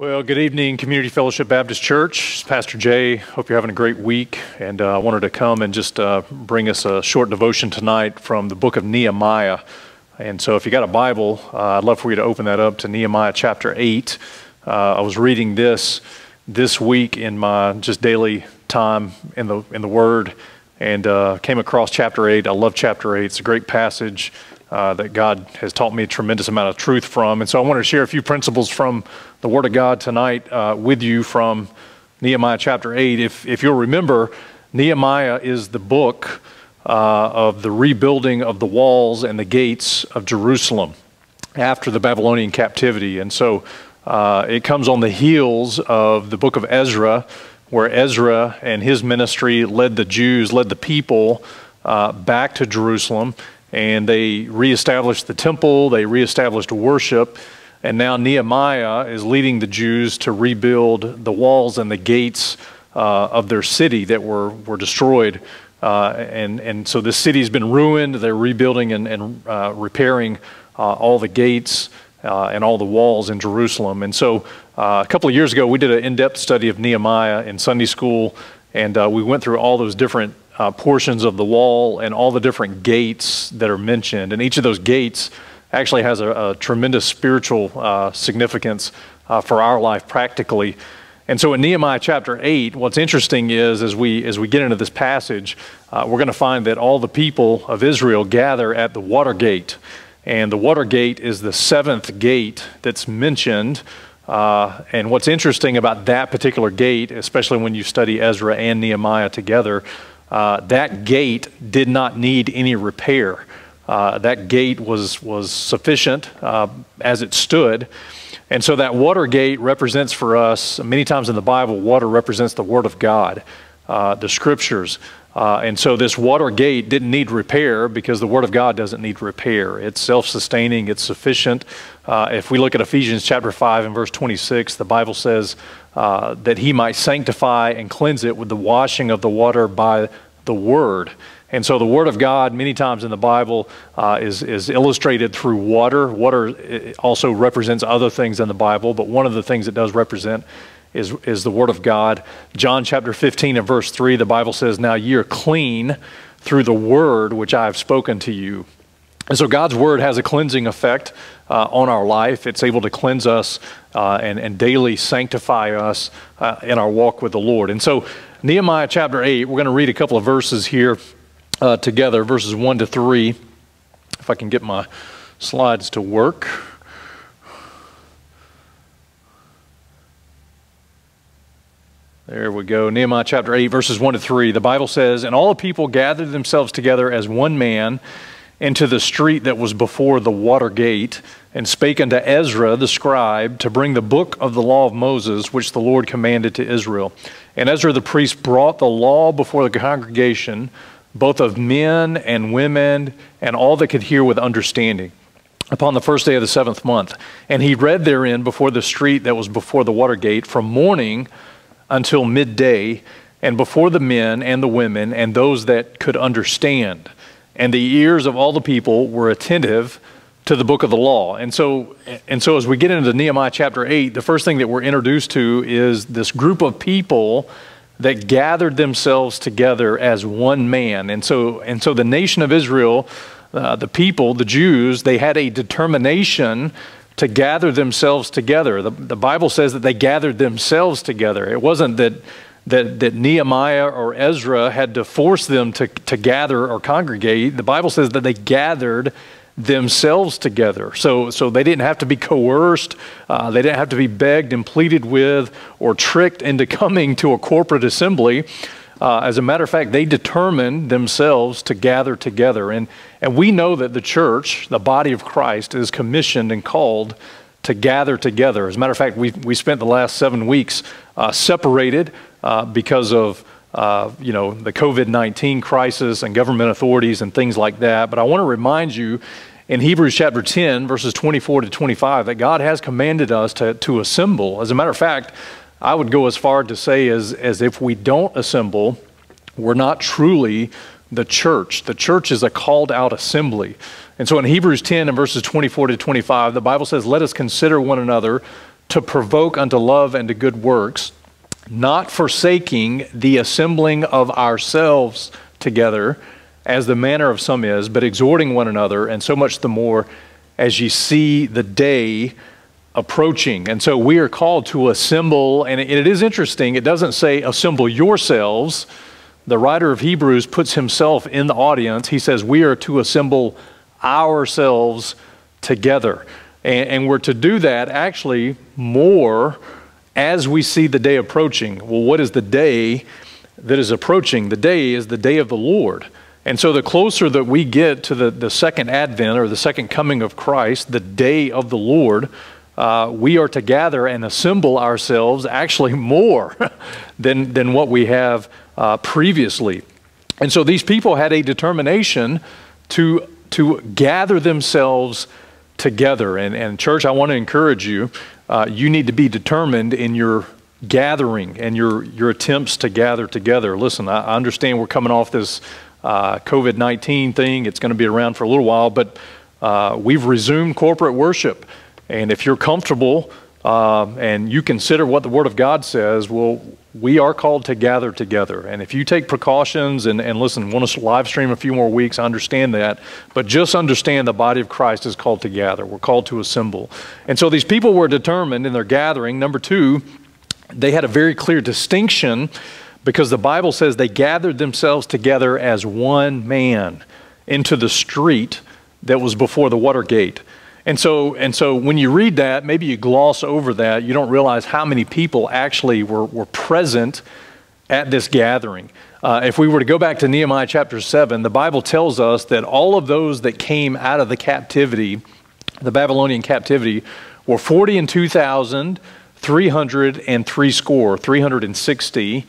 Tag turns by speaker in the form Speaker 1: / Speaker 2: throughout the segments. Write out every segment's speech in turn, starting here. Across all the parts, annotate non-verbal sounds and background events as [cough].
Speaker 1: Well, good evening, Community Fellowship Baptist Church. It's Pastor Jay. Hope you're having a great week. And uh, I uh, wanted to come and just uh, bring us a short devotion tonight from the book of Nehemiah. And so, if you got a Bible, uh, I'd love for you to open that up to Nehemiah chapter 8. Uh, I was reading this this week in my just daily time in the, in the Word and uh, came across chapter 8. I love chapter 8, it's a great passage uh, that God has taught me a tremendous amount of truth from. And so I want to share a few principles from the Word of God tonight uh, with you from Nehemiah chapter 8. If, if you'll remember, Nehemiah is the book uh, of the rebuilding of the walls and the gates of Jerusalem after the Babylonian captivity. And so uh, it comes on the heels of the book of Ezra, where Ezra and his ministry led the Jews, led the people uh, back to Jerusalem and they reestablished the temple, they reestablished worship, and now Nehemiah is leading the Jews to rebuild the walls and the gates uh, of their city that were, were destroyed. Uh, and, and so the city's been ruined. They're rebuilding and, and uh, repairing uh, all the gates uh, and all the walls in Jerusalem. And so uh, a couple of years ago, we did an in-depth study of Nehemiah in Sunday school, and we went through all those different uh, portions of the wall and all the different gates that are mentioned. And each of those gates actually has a, a tremendous spiritual uh, significance uh, for our life practically. And so in Nehemiah chapter 8, what's interesting is as we, as we get into this passage, uh, we're going to find that all the people of Israel gather at the water gate. And the water gate is the seventh gate that's mentioned uh, and what's interesting about that particular gate, especially when you study Ezra and Nehemiah together, uh, that gate did not need any repair. Uh, that gate was, was sufficient uh, as it stood. And so that water gate represents for us, many times in the Bible, water represents the Word of God, uh, the Scriptures. Uh, and so this water gate didn't need repair because the Word of God doesn't need repair. It's self sustaining, it's sufficient. if we look at Ephesians chapter 5 and verse 26, the Bible says, uh, that he might sanctify and cleanse it with the washing of the water by the Word. And so the Word of God, many times in the Bible, uh, is, is illustrated through water. Water eh, also represents other things in the Bible, but one of the things it does represent is, is the Word of God. John chapter 15 and verse 3, the Bible says, Now ye are clean through the Word which I have spoken to you. And so God's Word has a cleansing effect uh, on our life. It's able to cleanse us uh, and, and daily sanctify us uh, in our walk with the Lord. And so Nehemiah chapter 8, we're going to read a couple of verses here uh, together, verses 1 to 3. If I can get my slides to work. There we go. Nehemiah chapter 8, verses 1 to 3. The Bible says, And all the people gathered themselves together as one man into the street that was before the water gate, and spake unto Ezra the scribe to bring the book of the law of Moses, which the Lord commanded to Israel. And Ezra the priest brought the law before the congregation, both of men and women, and all that could hear with understanding. Upon the first day of the seventh month. And he read therein before the street that was before the water gate from morning until midday, and before the men and the women and those that could understand and the ears of all the people were attentive to the book of the law. And so, and so as we get into Nehemiah chapter 8, the first thing that we're introduced to is this group of people that gathered themselves together as one man. And so, and so the nation of Israel, uh, the people, the Jews, they had a determination to gather themselves together. The, the Bible says that they gathered themselves together. It wasn't that that, that Nehemiah or Ezra had to force them to, to gather or congregate. The Bible says that they gathered themselves together. So, so they didn't have to be coerced, uh, they didn't have to be begged and pleaded with or tricked into [laughs] coming to a corporate assembly. Uh, as a matter of fact, they determined themselves to gather together. And, and we know that the church, the body of Christ, is commissioned and called to gather together. As a matter of fact, we, we spent the last seven weeks uh, separated uh, because of uh, you know the COVID nineteen crisis and government authorities and things like that. But I want to remind you in Hebrews chapter ten, verses twenty four to twenty five, that God has commanded us to to assemble. As a matter of fact, I would go as far to say as as if we don't assemble, we're not truly the church. The church is a called out assembly. And so in Hebrews 10 and verses 24 to 25, the Bible says, Let us consider one another to provoke unto love and to good works, not forsaking the assembling of ourselves together, as the manner of some is, but exhorting one another, and so much the more as ye see the day approaching. And so we are called to assemble, and it is interesting, it doesn't say assemble yourselves. The writer of Hebrews puts himself in the audience. He says, We are to assemble ourselves together. And, and, we're to do that actually more as we see the day approaching. Well, what is the day that is approaching? The day is the day of the Lord. And so the closer that we get to the, the second advent or the second coming of Christ, the day of the Lord, uh, we are to gather and assemble ourselves actually [laughs] more than, than what we have uh, previously. And so these people had a determination to to gather themselves together. And, and church, I want to encourage you, uh, you need to be determined in your gathering and your, your attempts to gather together. Listen, I, I understand we're coming off this uh, COVID 19 thing, it's going to be around for a little while, but uh, we've resumed corporate worship. And if you're comfortable, um, and you consider what the Word of God says, well, we are called to gather together. And if you take precautions and, and listen, want to live stream a few more weeks, I understand that. But just understand the body of Christ is called to gather. We're called to assemble. And so these people were determined in their gathering. Number two, they had a very clear distinction because the Bible says they gathered themselves together as one man into the street that was before the Watergate. And so, and so when you read that, maybe you gloss over that. You don't realize how many people actually were, were present at this gathering. Uh, if we were to go back to Nehemiah chapter 7, the Bible tells us that all of those that came out of the captivity, the Babylonian captivity, were 40 and 2,000, and score, 360,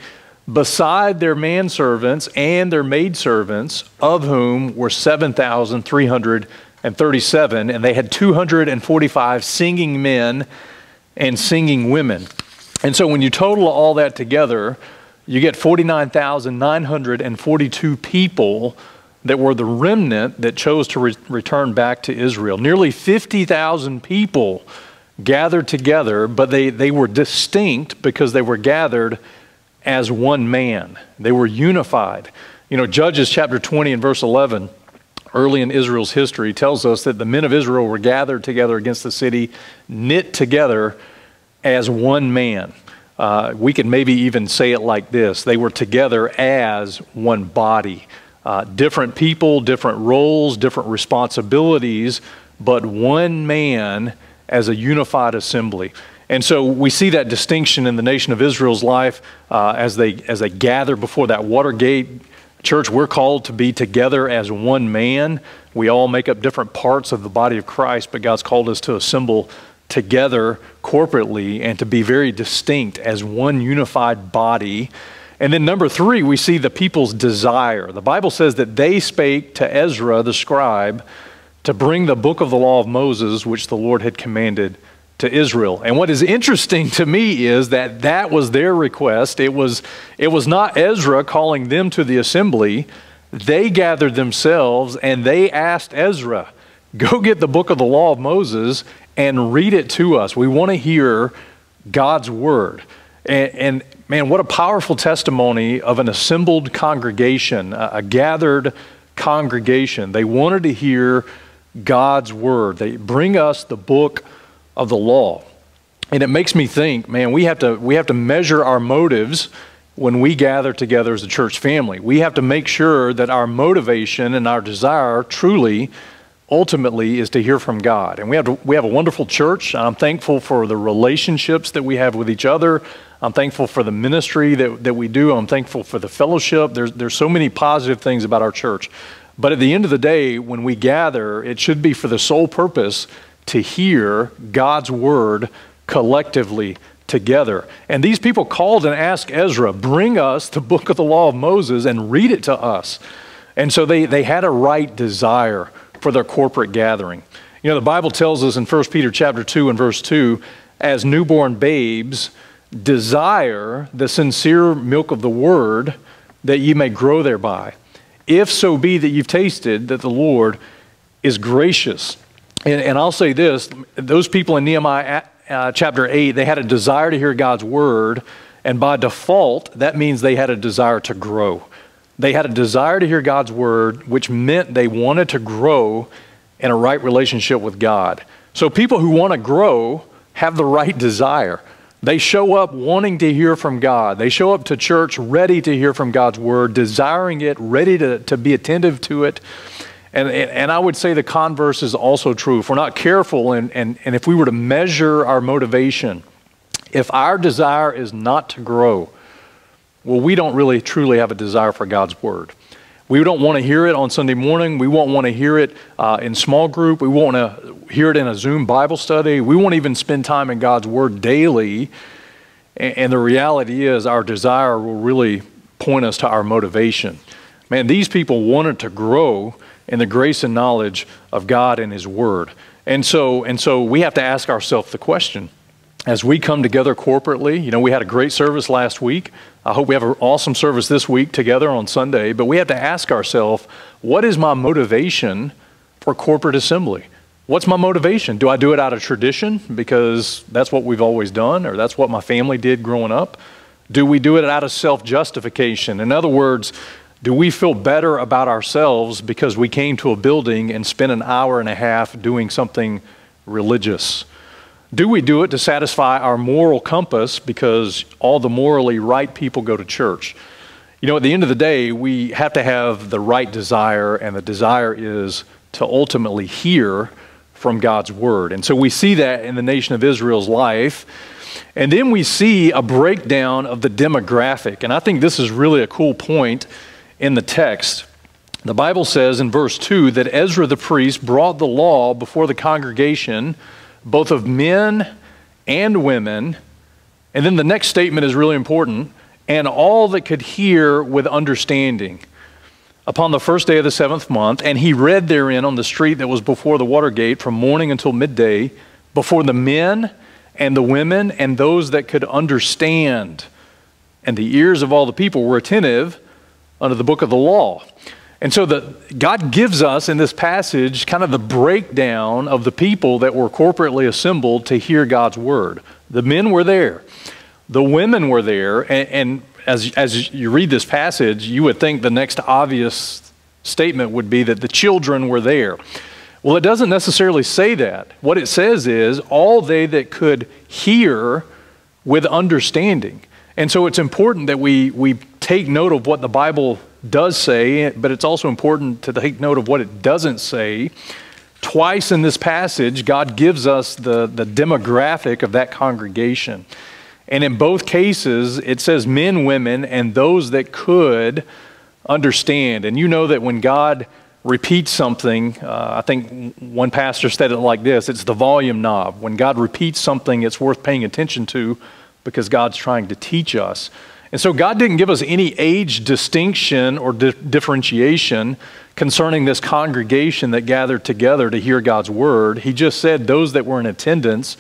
Speaker 1: beside their manservants and their maidservants, of whom were 7,300 and 37, and they had 245 singing men and singing women. And so when you total all that together, you get 49,942 people that were the remnant that chose to re return back to Israel. Nearly 50,000 people gathered together, but they, they were distinct because they were gathered as one man. They were unified. You know, Judges chapter 20 and verse 11 early in Israel's history tells us that the men of Israel were gathered together against the city, knit together as one man. Uh, we can maybe even say it like this they were together as one body. Uh, different people, different roles, different responsibilities, but one man as a unified assembly. And so we see that distinction in the nation of Israel's life uh, as, they, as they gather before that Watergate Church, we're called to be together as one man. We all make up different parts of the body of Christ, but God's called us to assemble together corporately and to be very distinct as one unified body. And then, number three, we see the people's desire. The Bible says that they spake to Ezra the scribe to bring the book of the law of Moses, which the Lord had commanded to Israel. And what is interesting to me is that that was their request. It was, it was not Ezra calling them to the assembly. They gathered themselves and they asked Ezra, Go get the book of the law of Moses and read it to us. We want to hear God's word. And, and man, what a powerful testimony of an assembled congregation, a, a gathered congregation. They wanted to hear God's word. They bring us the book of the law. And it makes me think, man, we have to, we have to measure our motives when we gather together as a church family. We have to make sure that our motivation and our desire truly, ultimately, is to hear from God. And we have, to, we have a wonderful church. I'm thankful for the relationships that we have with each other. I'm thankful for the ministry that, that we do. I'm thankful for the fellowship. There's, there's so many positive things about our church. But at the end of the day, when we gather, it should be for the sole purpose to hear God's word collectively together. And these people called and asked Ezra, Bring us the book of the law of Moses and read it to us. And so they, they had a right desire for their corporate gathering. You know, the Bible tells us in 1 Peter chapter 2 and verse 2, as newborn babes, desire the sincere milk of the word that ye may grow thereby. If so be that you've tasted that the Lord is gracious. And, and I'll say this those people in Nehemiah uh, chapter 8, they had a desire to hear God's word. And by default, that means they had a desire to grow. They had a desire to hear God's word, which meant they wanted to grow in a right relationship with God. So people who want to grow have the right desire. They show up wanting to hear from God. They show up to church ready to hear from God's word, desiring it, ready to, to be attentive to it. And, and, I would say the converse is also true. If we're not careful and, and, and if we were to measure our motivation, if our desire is not to grow, well, we don't really truly have a desire for God's Word. We don't want to hear it on Sunday morning. We won't want to hear it uh, in small group. We won't want to hear it in a Zoom Bible study. We won't even spend time in God's Word daily. And, and the reality is, our desire will really point us to our motivation. Man, these people wanted to grow in the grace and knowledge of God and His Word. And so, and so we have to ask ourselves the question as we come together corporately. You know, we had a great service last week. I hope we have an awesome service this week together on Sunday. But we have to ask ourselves what is my motivation for corporate assembly? What's my motivation? Do I do it out of tradition because that's what we've always done or that's what my family did growing up? Do we do it out of self justification? In other words, do we feel better about ourselves because we came to a building and spent an hour and a half doing something religious? Do we do it to satisfy our moral compass because all the morally right people go to church? You know, at the end of the day, we have to have the right desire, and the desire is to ultimately hear from God's word. And so we see that in the nation of Israel's life. And then we see a breakdown of the demographic. And I think this is really a cool point in the text. The Bible says in verse 2 that Ezra the priest brought the law before the congregation, both of men and women. And then the next statement is really important and all that could hear with understanding. Upon the first day of the seventh month, and he read therein on the street that was before the water gate from morning until midday, before the men and the women and those that could understand. And the ears of all the people were attentive under the book of the law. And so the, God gives us in this passage kind of the breakdown of the people that were corporately assembled to hear God's word. The men were there, the women were there, and, and as, as you read this passage, you would think the next obvious statement would be that the children were there. Well, it doesn't necessarily say that. What it says is all they that could hear with understanding. And so it's important that we, we take note of what the Bible does say, but it's also important to take note of what it doesn't say. Twice in this passage, God gives us the, the demographic of that congregation. And in both cases, it says men, women, and those that could understand. And you know that when God repeats something, uh, I think one pastor said it like this it's the volume knob. When God repeats something, it's worth paying attention to because God's trying to teach us. And so God didn't give us any age distinction or di- differentiation concerning this congregation that gathered together to hear God's word. He just said those that were in attendance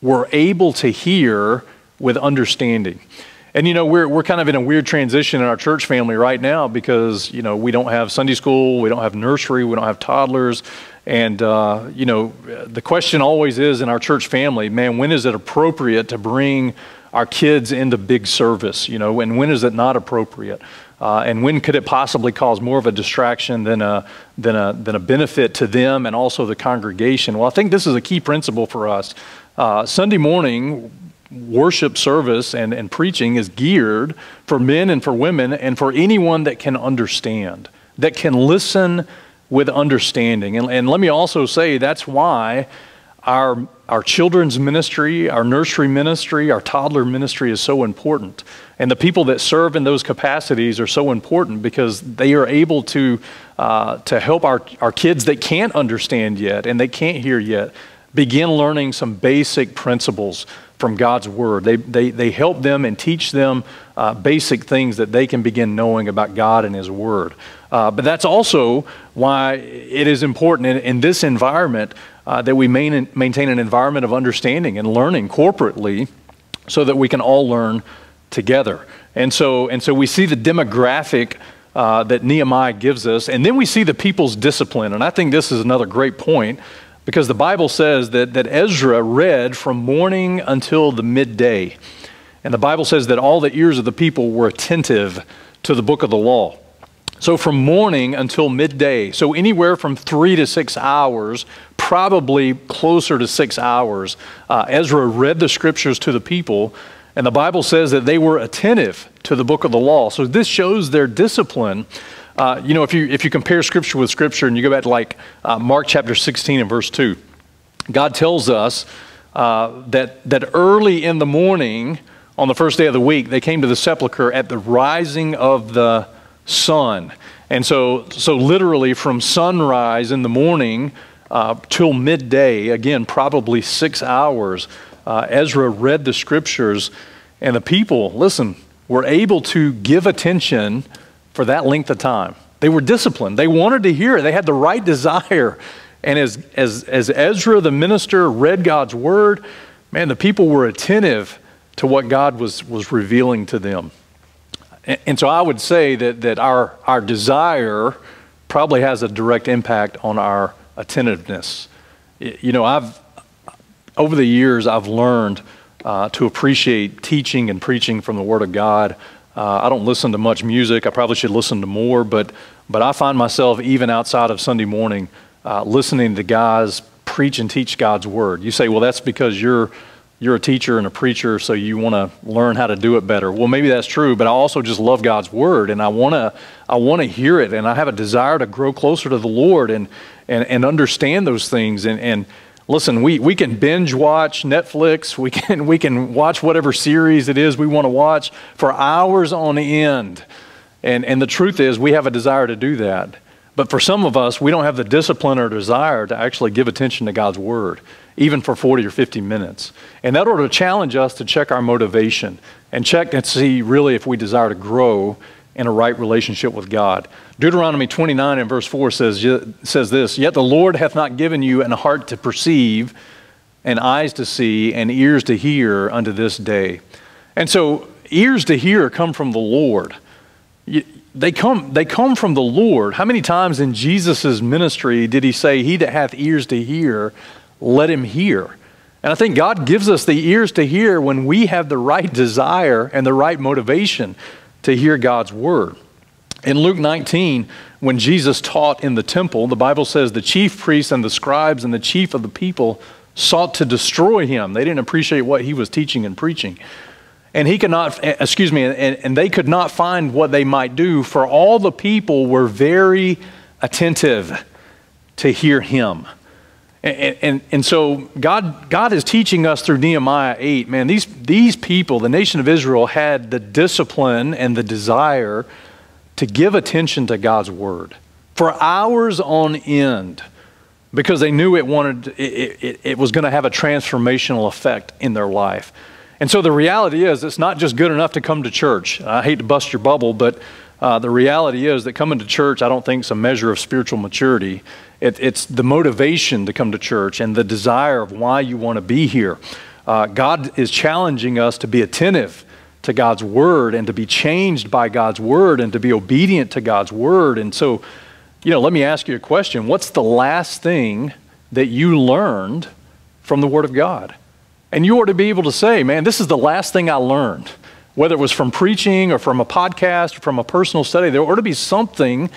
Speaker 1: were able to hear with understanding. And you know, we're, we're kind of in a weird transition in our church family right now because, you know, we don't have Sunday school, we don't have nursery, we don't have toddlers. And, uh, you know, the question always is in our church family man, when is it appropriate to bring our kids into big service, you know, and when is it not appropriate? Uh, and when could it possibly cause more of a distraction than a, than, a, than a benefit to them and also the congregation? Well, I think this is a key principle for us. Uh, Sunday morning worship service and, and preaching is geared for men and for women and for anyone that can understand, that can listen with understanding. And, and let me also say that's why our, our children's ministry, our nursery ministry, our toddler ministry is so important. And the people that serve in those capacities are so important because they are able to, uh, to help our, our kids that can't understand yet and they can't hear yet begin learning some basic principles from God's Word. They, they, they help them and teach them uh, basic things that they can begin knowing about God and His Word. Uh, but that's also why it is important in, in this environment uh, that we main, maintain an environment of understanding and learning corporately so that we can all learn together. And so, and so we see the demographic uh, that Nehemiah gives us, and then we see the people's discipline. And I think this is another great point because the Bible says that, that Ezra read from morning until the midday. And the Bible says that all the ears of the people were attentive to the book of the law. So from morning until midday, so anywhere from three to six hours, probably closer to six hours, uh, Ezra read the scriptures to the people, and the Bible says that they were attentive to the book of the law. So this shows their discipline. Uh, you know, if you if you compare scripture with scripture, and you go back to like uh, Mark chapter 16 and verse two, God tells us uh, that that early in the morning on the first day of the week they came to the sepulcher at the rising of the sun. And so, so literally from sunrise in the morning uh, till midday, again, probably six hours, uh, Ezra read the scriptures, and the people, listen, were able to give attention for that length of time. They were disciplined. They wanted to hear it. They had the right [laughs] desire. And as, as, as Ezra, the minister, read God's word, man, the people were attentive to what God was, was revealing to them. And, and so I would say that, that our, our desire probably has a direct impact on our attentiveness. You know, I've, over the years, I've learned uh, to appreciate teaching and preaching from the Word of God. Uh, I don't listen to much music. I probably should listen to more, but, but I find myself, even outside of Sunday morning, uh, listening to guys preach and teach God's Word. You say, well, that's because you're you're a teacher and a preacher, so you want to learn how to do it better. Well, maybe that's true, but I also just love God's word and I want to I want to hear it and I have a desire to grow closer to the Lord and and, and understand those things and and listen, we, we can binge watch Netflix, we can we can watch whatever series it is we want to watch for hours on end. And and the truth is we have a desire to do that. But for some of us, we don't have the discipline or desire to actually give attention to God's Word, even for 40 or 50 minutes. And that ought to challenge us to check our motivation and check and see really if we desire to grow in a right relationship with God. Deuteronomy 29 and verse 4 says, says this Yet the Lord hath not given you an heart to perceive, and eyes to see, and ears to hear unto this day. And so, ears to hear come from the Lord they come, they come from the Lord. How many times in Jesus' ministry did he say, He that hath ears to hear, let him hear? And I think God gives us the ears to hear when we have the right desire and the right motivation to hear God's word. In Luke 19, when Jesus taught in the temple, the Bible says the chief priests and the scribes and the chief of the people sought to destroy him. They didn't appreciate what he was teaching and preaching and he could not eh, excuse me and, and, they could not find what they might do for all the people were very attentive to hear him and, and, and so god, god is teaching us through nehemiah 8 man these, these people the nation of israel had the discipline and the desire to give attention to god's word for hours on end because they knew it wanted it, it, it was going to have a transformational effect in their life and so the reality is, it's not just good enough to come to church. I hate to bust your bubble, but uh, the reality is that coming to church, I don't think, is a measure of spiritual maturity. It, it's the motivation to come to church and the desire of why you want to be here. Uh, God is challenging us to be attentive to God's word and to be changed by God's word and to be obedient to God's word. And so, you know, let me ask you a question What's the last thing that you learned from the word of God? And you are to be able to say, man, this is the last thing I learned. Whether it was from preaching or from a podcast or from a personal study, there ought to be something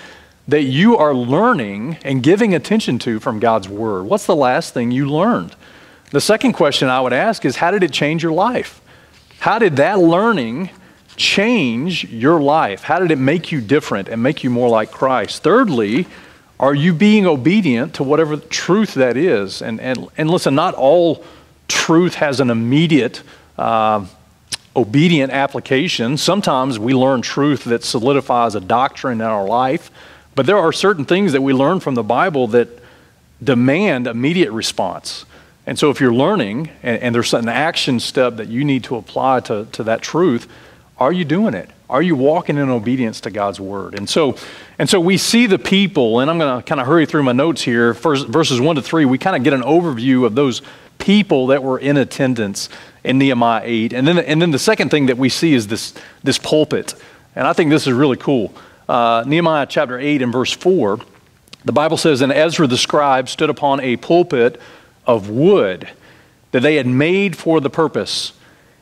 Speaker 1: that you are learning and giving attention to from God's Word. What's the last thing you learned? The second question I would ask is how did it change your life? How did that learning change your life? How did it make you different and make you more like Christ? Thirdly, are you being obedient to whatever truth that is? And, and, and listen, not all truth has an immediate uh, obedient application. Sometimes we learn truth that solidifies a doctrine in our life, but there are certain things that we learn from the Bible that demand immediate response. And so, if you're learning and, and there's an action step that you need to apply to, to that truth, are you doing it? Are you walking in obedience to God's word? And so, and so we see the people, and I'm going to kind of hurry through my notes here. First, verses 1 to 3, we kind of get an overview of those people that were in attendance in Nehemiah 8. And then, and then the second thing that we see is this, this pulpit. And I think this is really cool. Uh, Nehemiah chapter 8 and verse 4, the Bible says, And Ezra the scribe stood upon a pulpit of wood that they had made for the purpose.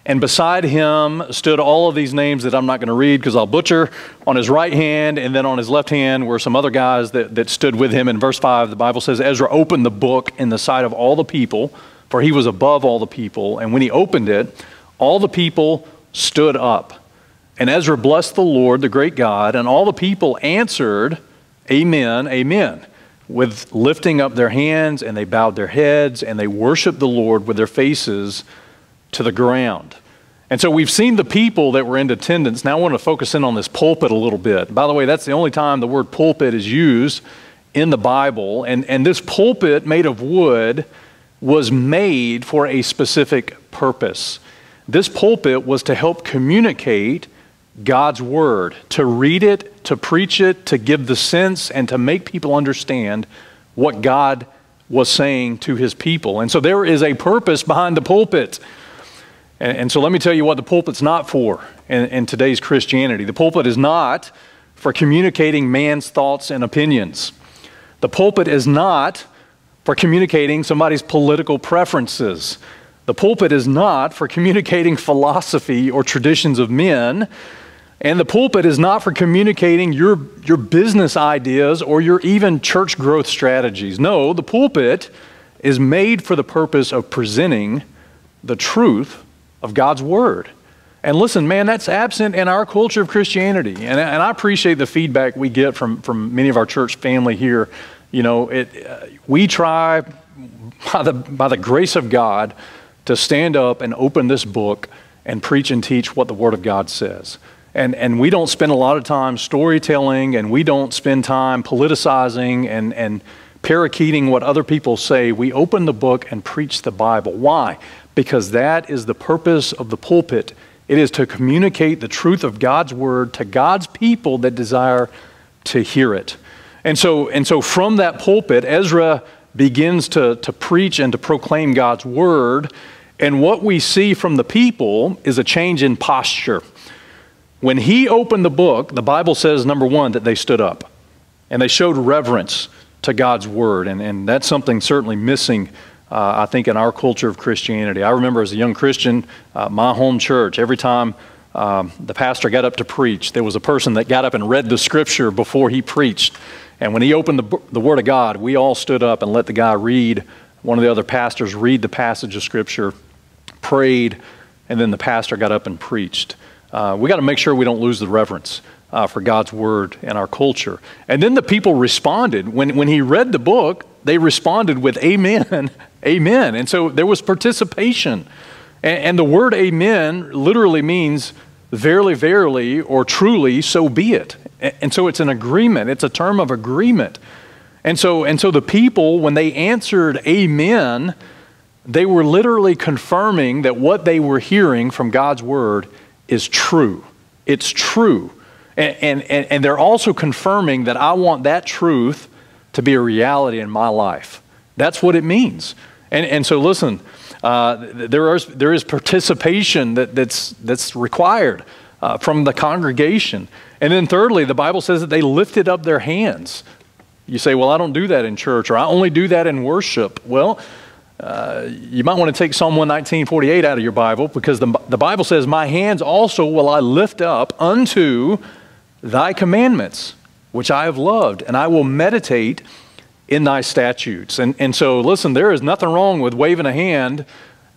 Speaker 1: And beside him stood all of these names that I'm not going to read because I'll butcher. On his right hand, and then on his left hand were some other guys that, that stood with him. In verse 5, the Bible says Ezra opened the book in the sight of all the people for he was above all the people. And when he opened it, all the people stood up. And Ezra blessed the Lord, the great God, and all the people answered, Amen, Amen, with lifting up their hands, and they bowed their heads, and they worshiped the Lord with their faces to the ground. And so we've seen the people that were in attendance. Now I want to focus in on this pulpit a little bit. By the way, that's the only time the word pulpit is used in the Bible. And, and this pulpit made of wood was made for a specific purpose. This pulpit was to help communicate God's word, to read it, to preach it, to give the sense, and to make people understand what God was saying to his people. And so there is a purpose behind the pulpit. And, and so let me tell you what the pulpit's not for in, in today's Christianity. The pulpit is not for communicating man's thoughts and opinions. The pulpit is not for communicating somebody's political preferences. The pulpit is not for communicating philosophy or traditions of men. And the pulpit is not for communicating your, your business ideas or your even church growth strategies. No, the pulpit is made for the purpose of presenting the truth of God's Word. And listen, man, that's absent in our culture of Christianity. And, and I appreciate the feedback we get from, from many of our church family here you know, it, uh, we try by the, by the grace of God to stand up and open this book and preach and teach what the Word of God says. And, and we don't spend a lot of time storytelling and we don't spend time politicizing and, and parakeeting what other people say. We open the book and preach the Bible. Why? Because that is the purpose of the pulpit. It is to communicate the truth of God's Word to God's people that desire to hear it. And so, and so from that pulpit, Ezra begins to, to preach and to proclaim God's word. And what we see from the people is a change in posture. When he opened the book, the Bible says, number one, that they stood up and they showed reverence to God's word. And, and that's something certainly missing, uh, I think, in our culture of Christianity. I remember as a young Christian, uh, my home church, every time um, the pastor got up to preach. There was a person that got up and read the scripture before he preached. And when he opened the, the Word of God, we all stood up and let the guy read, one of the other pastors read the passage of scripture, prayed, and then the pastor got up and preached. Uh, we got to make sure we don't lose the reverence uh, for God's Word and our culture. And then the people responded. When, when he read the book, they responded with, Amen, [laughs] Amen. And so there was participation. And, and the word amen literally means verily, verily, or truly, so be it. And so it's an agreement, it's a term of agreement. And so, and so the people, when they answered amen, they were literally confirming that what they were hearing from God's word is true. It's true. And, and, and they're also confirming that I want that truth to be a reality in my life. That's what it means. And, and so, listen, uh, there, is, there is participation that, that's, that's required uh, from the congregation. And then, thirdly, the Bible says that they lifted up their hands. You say, Well, I don't do that in church, or I only do that in worship. Well, uh, you might want to take Psalm 119.48 out of your Bible because the, the Bible says, My hands also will I lift up unto thy commandments, which I have loved, and I will meditate in thy statutes. And, and so, listen, there is nothing wrong with waving a hand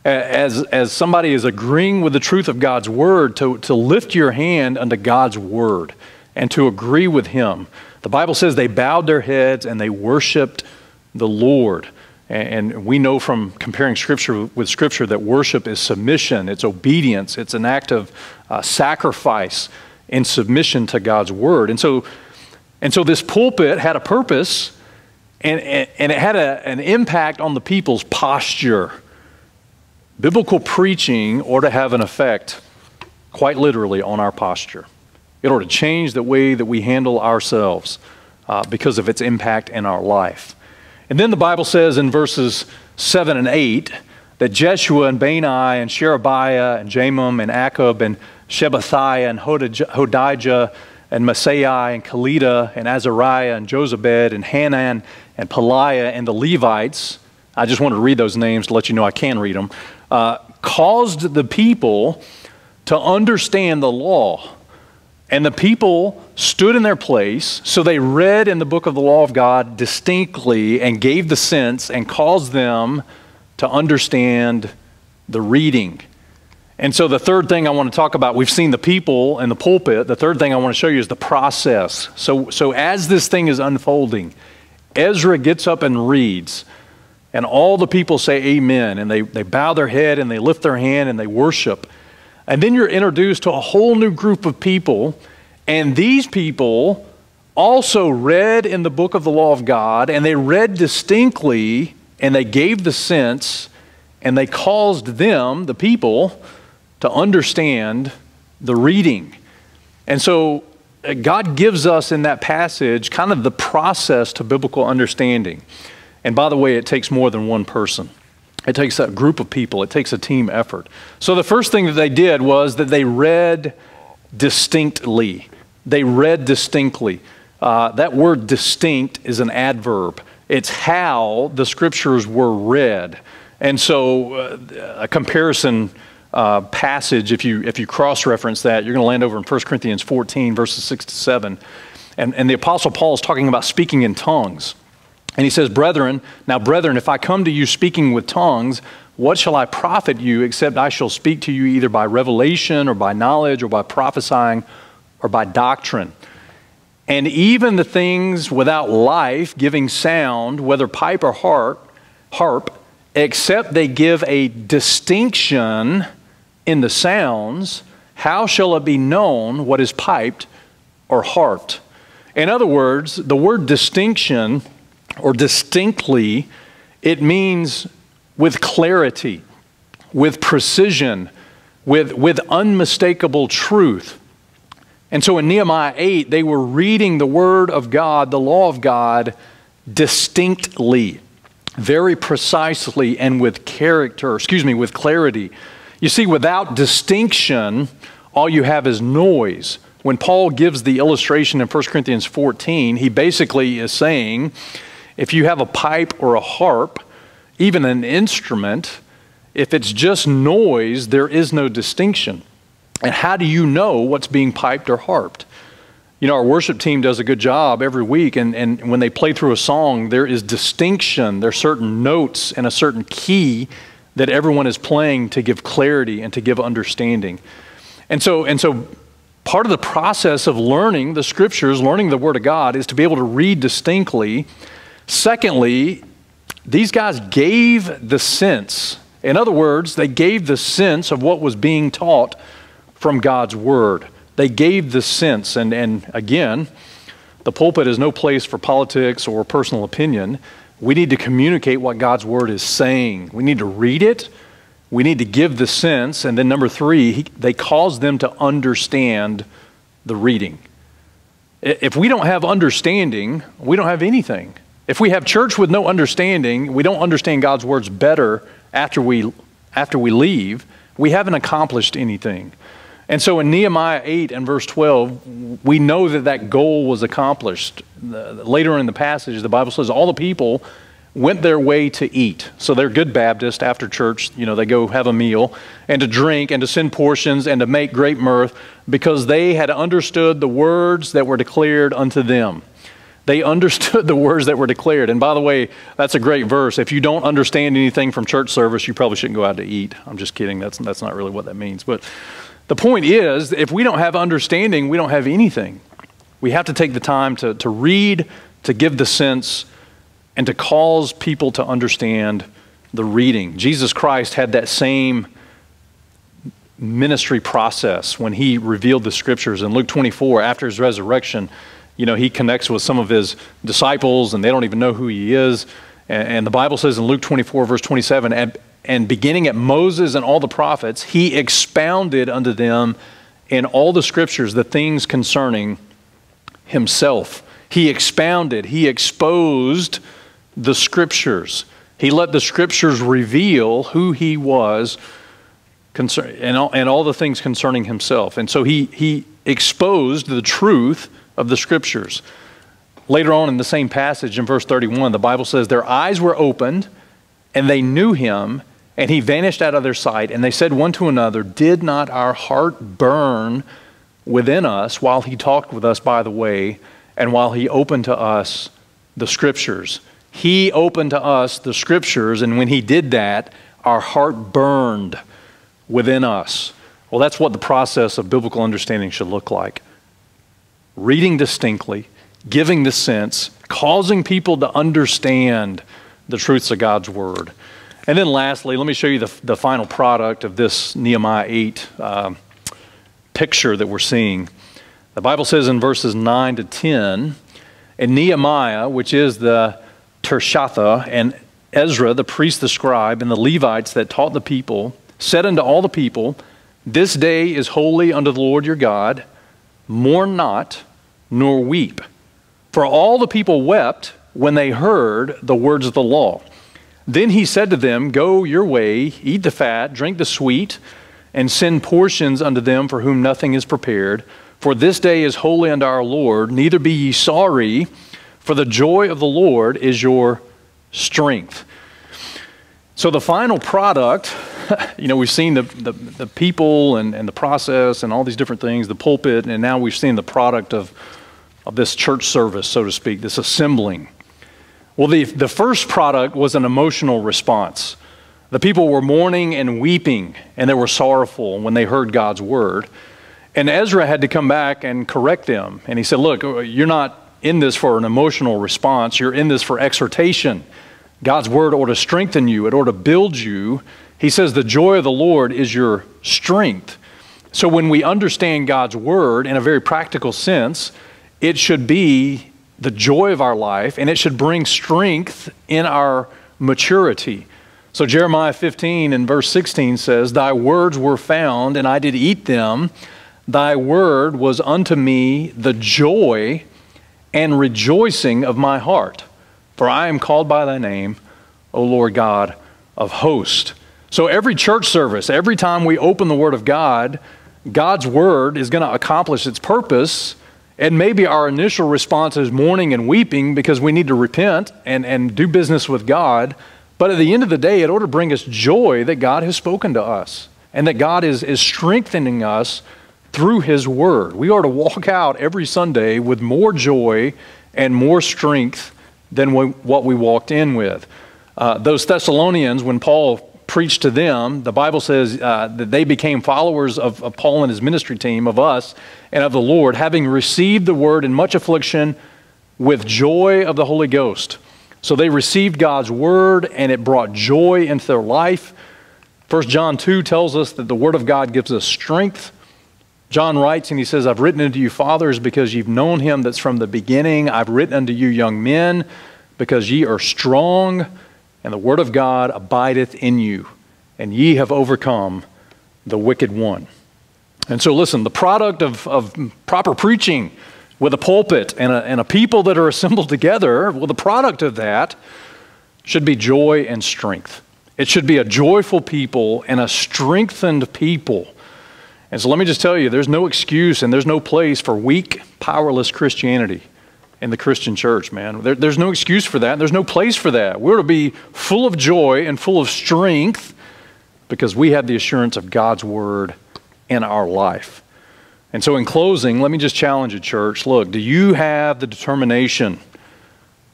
Speaker 1: as, as somebody is agreeing with the truth of God's word to, to lift your hand unto God's word and to agree with Him. The Bible says they bowed their heads and they worshiped the Lord. And we know from comparing Scripture with Scripture that worship is submission, it's obedience, it's an act of uh, sacrifice in submission to God's Word. And so, and so this pulpit had a purpose and, and, and it had a, an impact on the people's posture. Biblical preaching ought to have an effect, quite literally, on our posture. It ought to change the way that we handle ourselves uh, because of its impact in our life. And then the Bible says in verses 7 and 8 that Jeshua and Bani and Sherebiah and Jamum and Akub and Shebathiah and Hodijah and Masai and Kalida and Azariah and Jozebed and Hanan and Peliah and the Levites, I just want to read those names to let you know I can read them, uh, caused the people to understand the law. And the people stood in their place, so they read in the book of the law of God distinctly and gave the sense and caused them to understand the reading. And so, the third thing I want to talk about, we've seen the people and the pulpit. The third thing I want to show you is the process. So, so as this thing is unfolding, Ezra gets up and reads, and all the people say amen, and they, they bow their head and they lift their hand and they worship. And then you're introduced to a whole new group of people, and these people also read in the book of the law of God, and they read distinctly, and they gave the sense, and they caused them, the people, to understand the reading. And so uh, God gives us in that passage kind of the process to biblical understanding. And by the way, it takes more than one person. It takes a group of people. It takes a team effort. So the first thing that they did was that they read distinctly. They read distinctly. Uh, that word distinct is an adverb. It's how the scriptures were read. And so uh, a comparison uh, passage, if you, if you cross reference that, you're going to land over in 1 Corinthians 14, verses 6 to 7. And, and the Apostle Paul is talking about speaking in tongues. And he says, Brethren, now, brethren, if I come to you speaking with tongues, what shall I profit you except I shall speak to you either by revelation or by knowledge or by prophesying or by doctrine? And even the things without life giving sound, whether pipe or harp, harp except they give a distinction in the sounds, how shall it be known what is piped or harped? In other words, the word distinction or distinctly, it means with clarity, with precision, with, with unmistakable truth. And so in Nehemiah 8, they were reading the Word of God, the law of God, distinctly, very precisely, and with character, excuse me, with clarity. You see, without distinction, all you have is noise. When Paul gives the illustration in 1 Corinthians 14, he basically is saying if you have a pipe or a harp, even an instrument, if it's just noise, there is no distinction. And how do you know what's being piped or harped? You know, our worship team does a good job every week, and, and when they play through a song, there is distinction. There are certain notes and a certain key that everyone is playing to give clarity and to give understanding. And so, and so part of the process of learning the scriptures, learning the Word of God, is to be able to read distinctly. Secondly, these guys gave the sense. In other words, they gave the sense of what was being taught from God's Word. They gave the sense. And, and again, the pulpit is no place for politics or personal opinion. We need to communicate what God's word is saying. We need to read it. We need to give the sense. And then, number three, he, they cause them to understand the reading. If we don't have understanding, we don't have anything. If we have church with no understanding, we don't understand God's words better after we, after we leave, we haven't accomplished anything. And so in Nehemiah 8 and verse 12, we know that that goal was accomplished. Later in the passage, the Bible says all the people went their way to eat. So they're good Baptists after church, you know, they go have a meal and to drink and to send portions and to make great mirth because they had understood the words that were declared unto them. They understood the words that were declared. And by the way, that's a great verse. If you don't understand anything from church service, you probably shouldn't go out to eat. I'm just kidding. That's, that's not really what that means. But the point is, if we don't have understanding, we don't have anything. We have to take the time to, to read, to give the sense, and to cause people to understand the reading. Jesus Christ had that same ministry process when he revealed the scriptures in Luke 24 after his resurrection. You know, he connects with some of his disciples and they don't even know who he is. And, the Bible says in Luke 24, verse 27, and beginning at Moses and all the prophets, he expounded unto them in all the scriptures the things concerning himself. He expounded, he exposed the scriptures. He let the scriptures reveal who he was concern, and, all, and all the things concerning himself. And so he, he exposed the truth of the scriptures. Later on in the same passage in verse 31, the Bible says, Their eyes were opened and they knew him and he vanished out of their sight. And they said one to another, Did not our heart burn within us while he talked with us by the way, and while he opened to us the scriptures? He opened to us the scriptures, and when he did that, our heart burned within us. Well, that's what the process of biblical understanding should look like reading distinctly, giving the sense, causing people to understand the truths of God's word. And then lastly, let me show you the, the final product of this Nehemiah 8 um, picture that we're seeing. The Bible says in verses 9 to 10, and Nehemiah, which is the Tershatha, and Ezra, the priest, the scribe, and the Levites that taught the people, said unto all the people, This day is holy unto the Lord your God. Mourn not, nor weep. For all the people wept when they heard the words of the law. Then he said to them, Go your way, eat the fat, drink the sweet, and send portions unto them for whom nothing is prepared. For this day is holy unto our Lord, neither be ye sorry, for the joy of the Lord is your strength. So the final product, [laughs] you know, we've seen the, the, the people and, and the process and all these different things, the pulpit, and now we've seen the product of, of this church service, so to speak, this assembling. Well, the, the first product was an emotional response. The people were mourning and weeping, and they were sorrowful when they heard God's word. And Ezra had to come back and correct them. And he said, Look, uh, you're not in this for an emotional response, you're in this for exhortation. God's word ought to strengthen you, it ought to build you. He says, The joy of the Lord is your strength. So when we understand God's word in a very practical sense, it should be the joy of our life, and it should bring strength in our maturity. So, Jeremiah 15 and verse 16 says, Thy words were found, and I did eat them. Thy word was unto me the joy and rejoicing of my heart. For I am called by thy name, O Lord God of hosts. So, every church service, every time we open the word of God, God's word is going to accomplish its purpose and maybe our initial response is mourning and weeping because we need to repent and, and do business with God. But at the end of the day, it ought to bring us joy that God has spoken to us and that God is, is strengthening us through His Word. We are to walk out every Sunday with more joy and more strength than we, what we walked in with. Uh, those Thessalonians, when Paul preached to them. The Bible says uh, that they became followers of, of Paul and his ministry team, of us, and of the Lord, having received the word in much affliction with joy of the Holy Ghost. So they received God's word and it brought joy into their life. 1 John 2 tells us that the word of God gives us strength. John writes and he says, I've written unto you, fathers, because you've known him that's from the beginning. I've written unto you, young men, because ye are strong and the word of God abideth in you, and ye have overcome the wicked one. And so, listen, the product of, of proper preaching with a pulpit and a, and a people that are assembled together, well, the product of that should be joy and strength. It should be a joyful people and a strengthened people. And so, let me just tell you there's no excuse and there's no place for weak, powerless Christianity in the Christian church, man. There, there's no excuse for that. There's no place for that. We're to be full of joy and full of strength because we have the assurance of God's word in our life. And so, in closing, let me just challenge you, church. Look, do you have the determination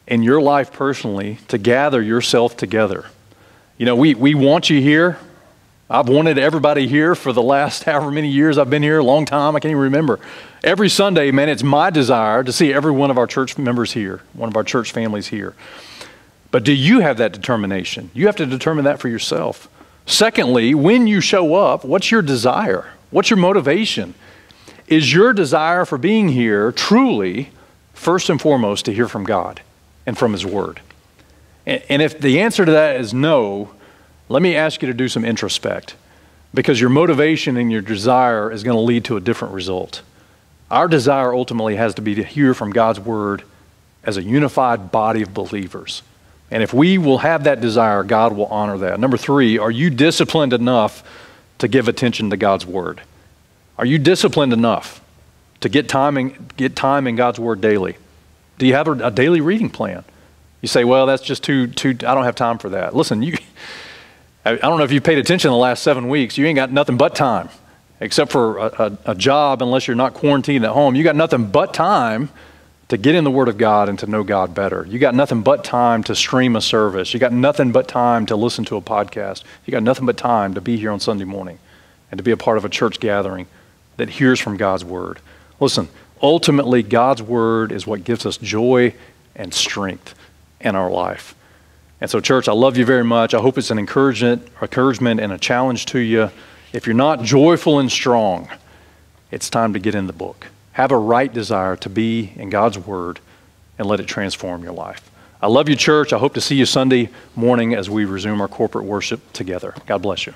Speaker 1: in your life personally to gather yourself together? You know, we, we want you here. I've wanted everybody here for the last however many years I've been here, a long time, I can't even remember. Every Sunday, man, it's my desire to see every one of our church members here, one of our church families here. But do you have that determination? You have to determine that for yourself. Secondly, when you show up, what's your desire? What's your motivation? Is your desire for being here truly, first and foremost, to hear from God and from His Word? And if the answer to that is no, let me ask you to do some introspect because your motivation and your desire is going to lead to a different result. Our desire ultimately has to be to hear from God's word as a unified body of believers. And if we will have that desire, God will honor that. Number three, are you disciplined enough to give attention to God's word? Are you disciplined enough to get time in, get time in God's word daily? Do you have a, a daily reading plan? You say, well, that's just too, too, I don't have time for that. Listen, you, I don't know if you've paid attention in the last seven weeks. You ain't got nothing but time, except for a, a, a, job, unless you're not quarantined at home. You got nothing but time to get in the Word of God and to know God better. You got nothing but time to stream a service. You got nothing but time to listen to a podcast. You got nothing but time to be here on Sunday morning and to be a part of a church gathering that hears from God's Word. Listen, ultimately, God's Word is what gives us joy and strength in our life. And so, church, I love you very much. I hope it's an encouragement, encouragement and a challenge to you. If you're not joyful and strong, it's time to get in the book. Have a right desire to be in God's Word and let it transform your life. I love you, church. I hope to see you Sunday morning as we resume our corporate worship together. God bless you.